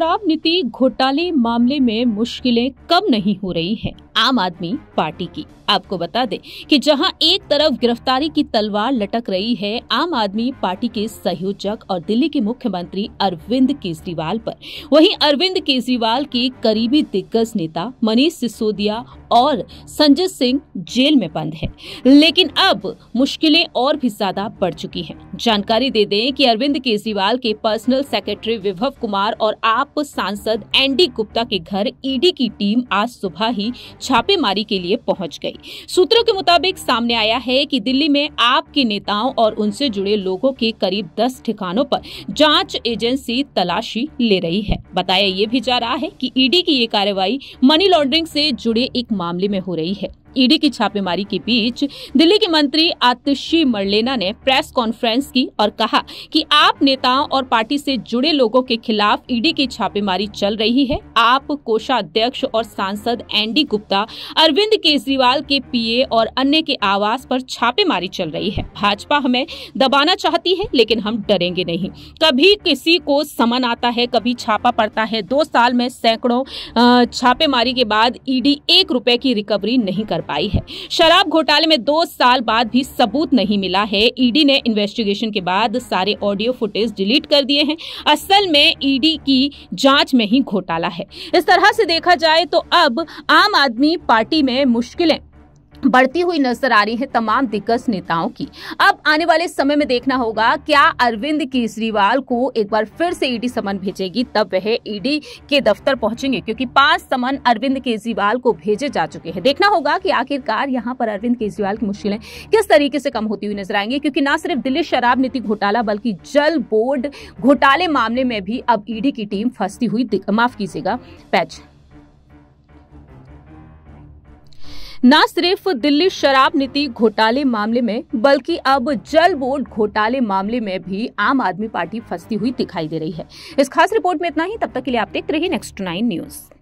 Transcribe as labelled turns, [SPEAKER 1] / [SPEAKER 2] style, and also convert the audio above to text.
[SPEAKER 1] शराब नीति घोटाले मामले में मुश्किलें कम नहीं हो रही हैं आम आदमी पार्टी की आपको बता दें कि जहां एक तरफ गिरफ्तारी की तलवार लटक रही है आम आदमी पार्टी के संयोजक और दिल्ली के मुख्यमंत्री अरविंद केजरीवाल पर वहीं अरविंद केजरीवाल के करीबी दिग्गज नेता मनीष सिसोदिया और संजय सिंह जेल में बंद है लेकिन अब मुश्किलें और भी ज्यादा बढ़ चुकी है जानकारी दे दें कि अरविंद केजरीवाल के पर्सनल सेक्रेटरी विभव कुमार और आप गोरखपुर सांसद एनडी गुप्ता के घर ईडी की टीम आज सुबह ही छापेमारी के लिए पहुंच गई सूत्रों के मुताबिक सामने आया है कि दिल्ली में आपके नेताओं और उनसे जुड़े लोगों के करीब दस ठिकानों पर जांच एजेंसी तलाशी ले रही है बताया ये भी जा रहा है कि ईडी की ये कार्रवाई मनी लॉन्ड्रिंग से जुड़े एक मामले में हो रही है ईडी की छापेमारी के बीच दिल्ली के मंत्री आतिशी मरलेना ने प्रेस कॉन्फ्रेंस की और कहा कि आप नेताओं और पार्टी से जुड़े लोगों के खिलाफ ईडी की छापेमारी चल रही है आप कोषाध्यक्ष और सांसद एनडी गुप्ता अरविंद केजरीवाल के पीए और अन्य के आवास पर छापेमारी चल रही है भाजपा हमें दबाना चाहती है लेकिन हम डरेंगे नहीं कभी किसी को समन आता है कभी छापा पड़ता है दो साल में सैकड़ों छापेमारी के बाद ईडी एक रुपए की रिकवरी नहीं कर कर पाई है शराब घोटाले में दो साल बाद भी सबूत नहीं मिला है ईडी ने इन्वेस्टिगेशन के बाद सारे ऑडियो फुटेज डिलीट कर दिए हैं असल में ईडी की जांच में ही घोटाला है इस तरह से देखा जाए तो अब आम आदमी पार्टी में मुश्किलें बढ़ती हुई नजर आ रही है तमाम दिग्गज नेताओं की अब आने वाले समय में देखना होगा क्या अरविंद केजरीवाल को एक बार फिर से ईडी समन भेजेगी तब वह ईडी के दफ्तर पहुंचेंगे क्योंकि पांच समन अरविंद केजरीवाल को भेजे जा चुके हैं देखना होगा कि आखिरकार यहाँ पर अरविंद केजरीवाल की मुश्किलें किस तरीके से कम होती हुई नजर आएंगी क्योंकि ना सिर्फ दिल्ली शराब नीति घोटाला बल्कि जल बोर्ड घोटाले मामले में भी अब ईडी की टीम फंसती हुई माफ कीजिएगा पैच न सिर्फ दिल्ली शराब नीति घोटाले मामले में बल्कि अब जल बोर्ड घोटाले मामले में भी आम आदमी पार्टी फंसती हुई दिखाई दे रही है इस खास रिपोर्ट में इतना ही तब तक के लिए आप देखते रहिए नेक्स्ट नाइन न्यूज़